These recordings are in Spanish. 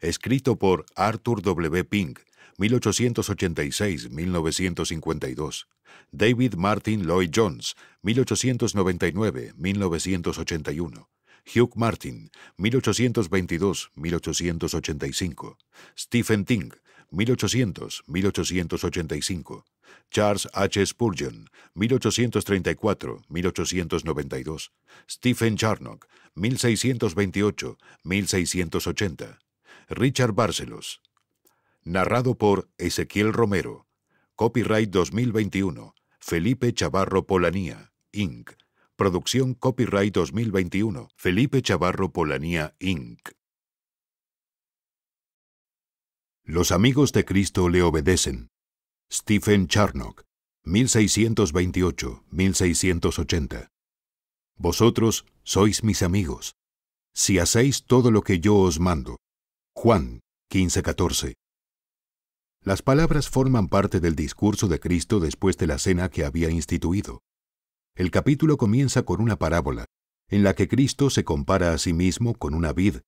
escrito por Arthur W. Pink, 1886-1952, David Martin Lloyd Jones, 1899-1981, Hugh Martin, 1822-1885, Stephen Ting, 1800-1885, Charles H. Spurgeon, 1834-1892, Stephen Charnock, 1628-1680, Richard Barcelos. Narrado por Ezequiel Romero. Copyright 2021. Felipe Chavarro Polanía, Inc. Producción Copyright 2021. Felipe Chavarro Polanía Inc. Los amigos de Cristo le obedecen. Stephen Charnock, 1628-1680. Vosotros sois mis amigos, si hacéis todo lo que yo os mando. Juan 15:14. Las palabras forman parte del discurso de Cristo después de la cena que había instituido. El capítulo comienza con una parábola, en la que Cristo se compara a sí mismo con una vid,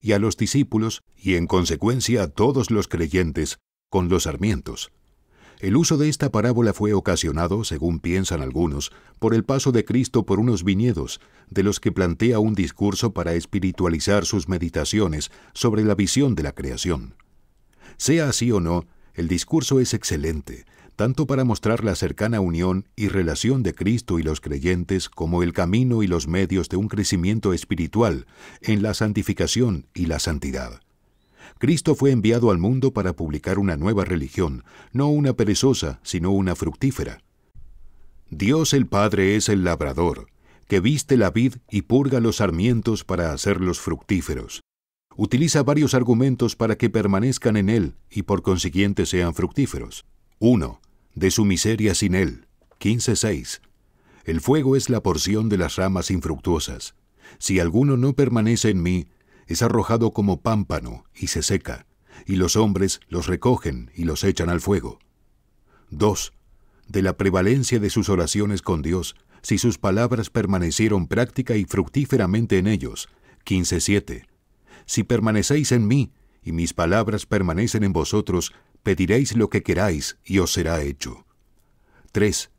y a los discípulos, y en consecuencia a todos los creyentes, con los sarmientos. El uso de esta parábola fue ocasionado, según piensan algunos, por el paso de Cristo por unos viñedos, de los que plantea un discurso para espiritualizar sus meditaciones sobre la visión de la creación. Sea así o no, el discurso es excelente, tanto para mostrar la cercana unión y relación de Cristo y los creyentes como el camino y los medios de un crecimiento espiritual en la santificación y la santidad. Cristo fue enviado al mundo para publicar una nueva religión, no una perezosa, sino una fructífera. Dios el Padre es el labrador, que viste la vid y purga los sarmientos para hacerlos fructíferos. Utiliza varios argumentos para que permanezcan en él y por consiguiente sean fructíferos. 1 de su miseria sin él. 15.6. El fuego es la porción de las ramas infructuosas. Si alguno no permanece en mí, es arrojado como pámpano y se seca, y los hombres los recogen y los echan al fuego. 2. De la prevalencia de sus oraciones con Dios, si sus palabras permanecieron práctica y fructíferamente en ellos. 15.7. Si permanecéis en mí, y mis palabras permanecen en vosotros, pediréis lo que queráis y os será hecho. 3.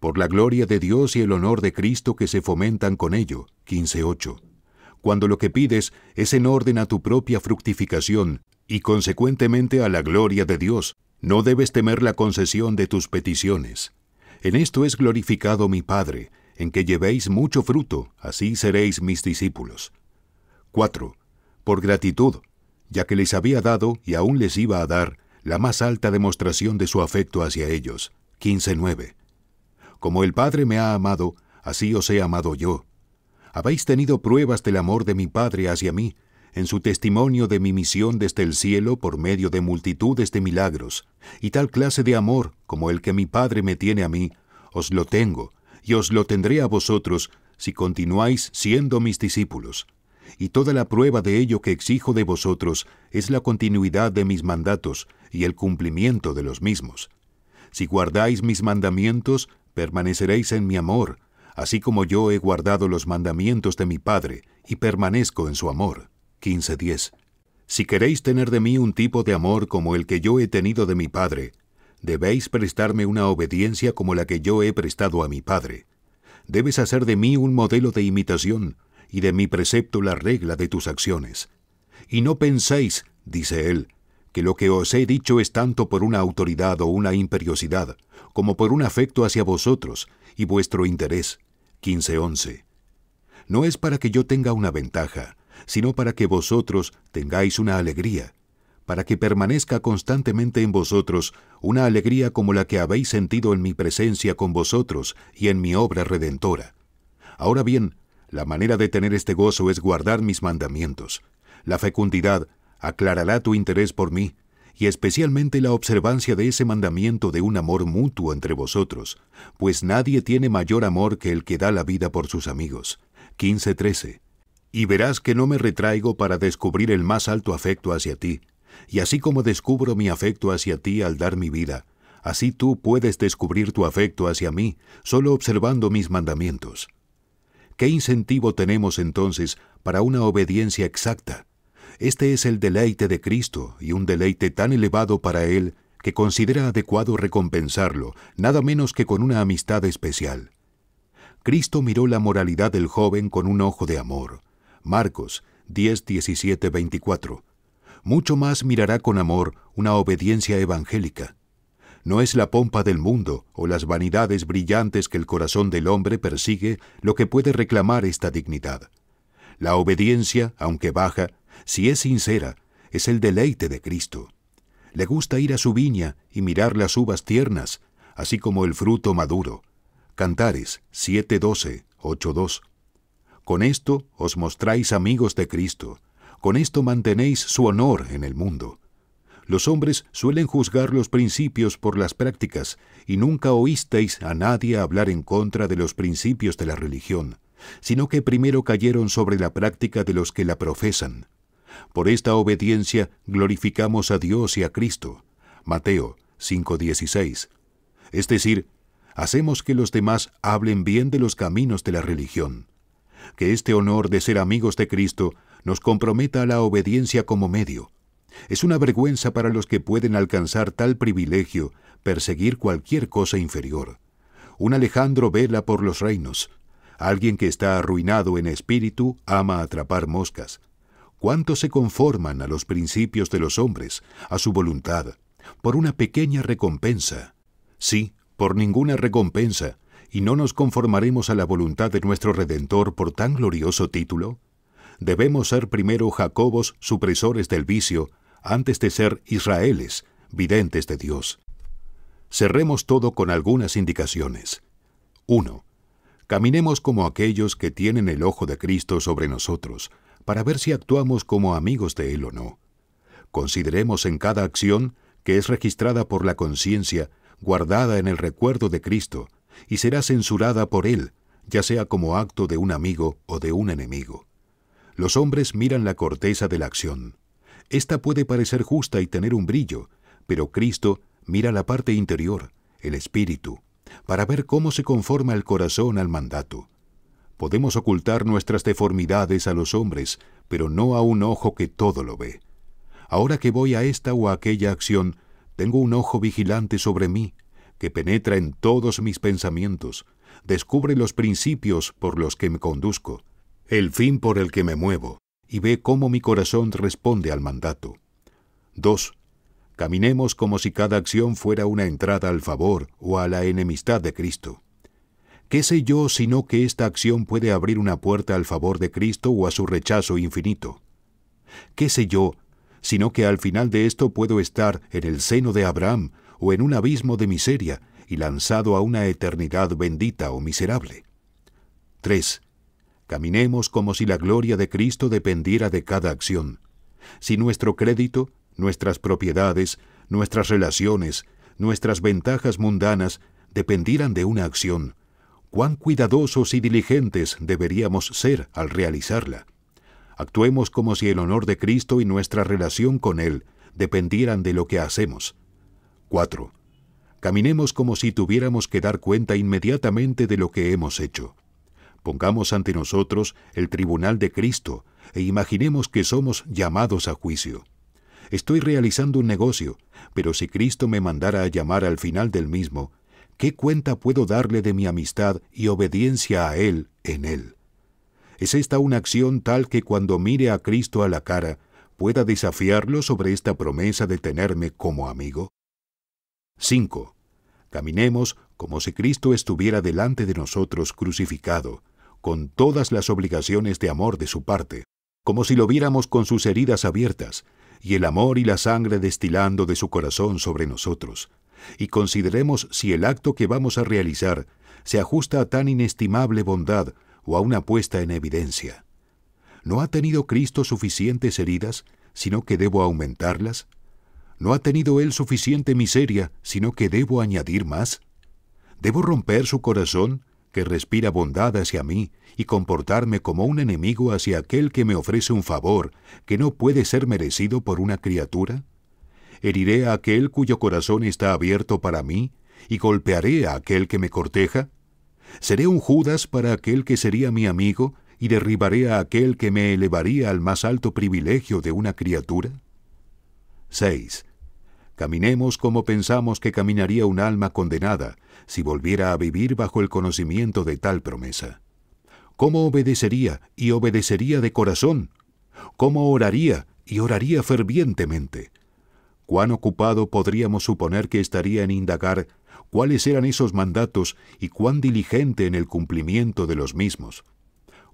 Por la gloria de Dios y el honor de Cristo que se fomentan con ello. 15.8. Cuando lo que pides es en orden a tu propia fructificación y consecuentemente a la gloria de Dios, no debes temer la concesión de tus peticiones. En esto es glorificado mi Padre, en que llevéis mucho fruto, así seréis mis discípulos. 4. Por gratitud, ya que les había dado y aún les iba a dar, la más alta demostración de su afecto hacia ellos. 15.9. Como el Padre me ha amado, así os he amado yo. Habéis tenido pruebas del amor de mi Padre hacia mí, en su testimonio de mi misión desde el cielo por medio de multitudes de milagros, y tal clase de amor como el que mi Padre me tiene a mí, os lo tengo, y os lo tendré a vosotros si continuáis siendo mis discípulos. Y toda la prueba de ello que exijo de vosotros es la continuidad de mis mandatos, y el cumplimiento de los mismos. Si guardáis mis mandamientos, permaneceréis en mi amor, así como yo he guardado los mandamientos de mi Padre y permanezco en su amor. 15.10. Si queréis tener de mí un tipo de amor como el que yo he tenido de mi Padre, debéis prestarme una obediencia como la que yo he prestado a mi Padre. Debes hacer de mí un modelo de imitación, y de mi precepto la regla de tus acciones. Y no penséis, dice él, que lo que os he dicho es tanto por una autoridad o una imperiosidad, como por un afecto hacia vosotros y vuestro interés. 15.11. No es para que yo tenga una ventaja, sino para que vosotros tengáis una alegría, para que permanezca constantemente en vosotros una alegría como la que habéis sentido en mi presencia con vosotros y en mi obra redentora. Ahora bien, la manera de tener este gozo es guardar mis mandamientos. La fecundidad, aclarará tu interés por mí, y especialmente la observancia de ese mandamiento de un amor mutuo entre vosotros, pues nadie tiene mayor amor que el que da la vida por sus amigos. 15.13. Y verás que no me retraigo para descubrir el más alto afecto hacia ti, y así como descubro mi afecto hacia ti al dar mi vida, así tú puedes descubrir tu afecto hacia mí solo observando mis mandamientos. ¿Qué incentivo tenemos entonces para una obediencia exacta? Este es el deleite de Cristo y un deleite tan elevado para Él que considera adecuado recompensarlo, nada menos que con una amistad especial. Cristo miró la moralidad del joven con un ojo de amor. Marcos 10, 24. Mucho más mirará con amor una obediencia evangélica. No es la pompa del mundo o las vanidades brillantes que el corazón del hombre persigue lo que puede reclamar esta dignidad. La obediencia, aunque baja, si es sincera, es el deleite de Cristo. Le gusta ir a su viña y mirar las uvas tiernas, así como el fruto maduro. Cantares 7:12, 8:2. Con esto os mostráis amigos de Cristo, con esto mantenéis su honor en el mundo. Los hombres suelen juzgar los principios por las prácticas, y nunca oísteis a nadie hablar en contra de los principios de la religión, sino que primero cayeron sobre la práctica de los que la profesan. Por esta obediencia glorificamos a Dios y a Cristo. Mateo 5:16. Es decir, hacemos que los demás hablen bien de los caminos de la religión. Que este honor de ser amigos de Cristo nos comprometa a la obediencia como medio. Es una vergüenza para los que pueden alcanzar tal privilegio, perseguir cualquier cosa inferior. Un Alejandro vela por los reinos. Alguien que está arruinado en espíritu ama atrapar moscas cuántos se conforman a los principios de los hombres, a su voluntad, por una pequeña recompensa. Sí, por ninguna recompensa, y no nos conformaremos a la voluntad de nuestro Redentor por tan glorioso título? Debemos ser primero Jacobos supresores del vicio, antes de ser Israeles, videntes de Dios. Cerremos todo con algunas indicaciones. 1. Caminemos como aquellos que tienen el ojo de Cristo sobre nosotros, para ver si actuamos como amigos de Él o no. Consideremos en cada acción que es registrada por la conciencia, guardada en el recuerdo de Cristo, y será censurada por Él, ya sea como acto de un amigo o de un enemigo. Los hombres miran la corteza de la acción. Esta puede parecer justa y tener un brillo, pero Cristo mira la parte interior, el espíritu, para ver cómo se conforma el corazón al mandato. Podemos ocultar nuestras deformidades a los hombres, pero no a un ojo que todo lo ve. Ahora que voy a esta o aquella acción, tengo un ojo vigilante sobre mí, que penetra en todos mis pensamientos, descubre los principios por los que me conduzco, el fin por el que me muevo, y ve cómo mi corazón responde al mandato. 2. Caminemos como si cada acción fuera una entrada al favor o a la enemistad de Cristo. ¿Qué sé yo sino que esta acción puede abrir una puerta al favor de Cristo o a su rechazo infinito? ¿Qué sé yo sino que al final de esto puedo estar en el seno de Abraham o en un abismo de miseria y lanzado a una eternidad bendita o miserable? 3. Caminemos como si la gloria de Cristo dependiera de cada acción. Si nuestro crédito, nuestras propiedades, nuestras relaciones, nuestras ventajas mundanas dependieran de una acción, cuán cuidadosos y diligentes deberíamos ser al realizarla. Actuemos como si el honor de Cristo y nuestra relación con Él dependieran de lo que hacemos. 4. Caminemos como si tuviéramos que dar cuenta inmediatamente de lo que hemos hecho. Pongamos ante nosotros el tribunal de Cristo e imaginemos que somos llamados a juicio. Estoy realizando un negocio, pero si Cristo me mandara a llamar al final del mismo, ¿Qué cuenta puedo darle de mi amistad y obediencia a Él en Él? ¿Es esta una acción tal que cuando mire a Cristo a la cara pueda desafiarlo sobre esta promesa de tenerme como amigo? 5. Caminemos como si Cristo estuviera delante de nosotros crucificado, con todas las obligaciones de amor de su parte, como si lo viéramos con sus heridas abiertas, y el amor y la sangre destilando de su corazón sobre nosotros y consideremos si el acto que vamos a realizar se ajusta a tan inestimable bondad o a una puesta en evidencia. ¿No ha tenido Cristo suficientes heridas, sino que debo aumentarlas? ¿No ha tenido Él suficiente miseria, sino que debo añadir más? ¿Debo romper su corazón, que respira bondad hacia mí, y comportarme como un enemigo hacia aquel que me ofrece un favor que no puede ser merecido por una criatura? ¿Heriré a aquel cuyo corazón está abierto para mí? ¿Y golpearé a aquel que me corteja? ¿Seré un Judas para aquel que sería mi amigo? ¿Y derribaré a aquel que me elevaría al más alto privilegio de una criatura? 6. Caminemos como pensamos que caminaría un alma condenada si volviera a vivir bajo el conocimiento de tal promesa. ¿Cómo obedecería y obedecería de corazón? ¿Cómo oraría y oraría fervientemente? cuán ocupado podríamos suponer que estaría en indagar cuáles eran esos mandatos y cuán diligente en el cumplimiento de los mismos.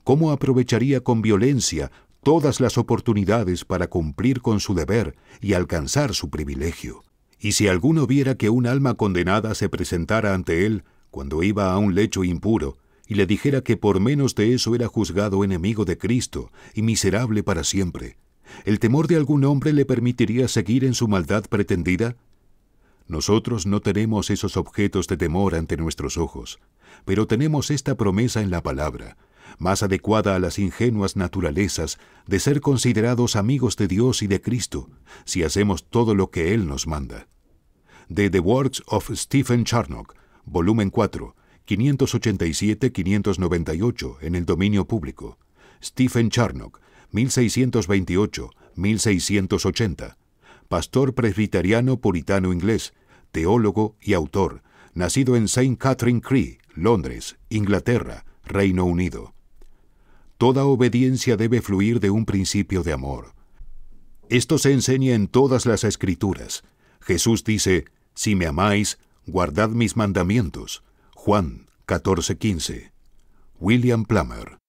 ¿Cómo aprovecharía con violencia todas las oportunidades para cumplir con su deber y alcanzar su privilegio? Y si alguno viera que un alma condenada se presentara ante él cuando iba a un lecho impuro, y le dijera que por menos de eso era juzgado enemigo de Cristo y miserable para siempre, ¿El temor de algún hombre le permitiría seguir en su maldad pretendida? Nosotros no tenemos esos objetos de temor ante nuestros ojos, pero tenemos esta promesa en la palabra, más adecuada a las ingenuas naturalezas, de ser considerados amigos de Dios y de Cristo, si hacemos todo lo que Él nos manda. De The Works of Stephen Charnock, volumen 4, 587-598, en el dominio público. Stephen Charnock, 1628-1680, pastor presbiteriano puritano inglés, teólogo y autor, nacido en St. Catherine Cree, Londres, Inglaterra, Reino Unido. Toda obediencia debe fluir de un principio de amor. Esto se enseña en todas las escrituras. Jesús dice, Si me amáis, guardad mis mandamientos. Juan 14:15. William Plummer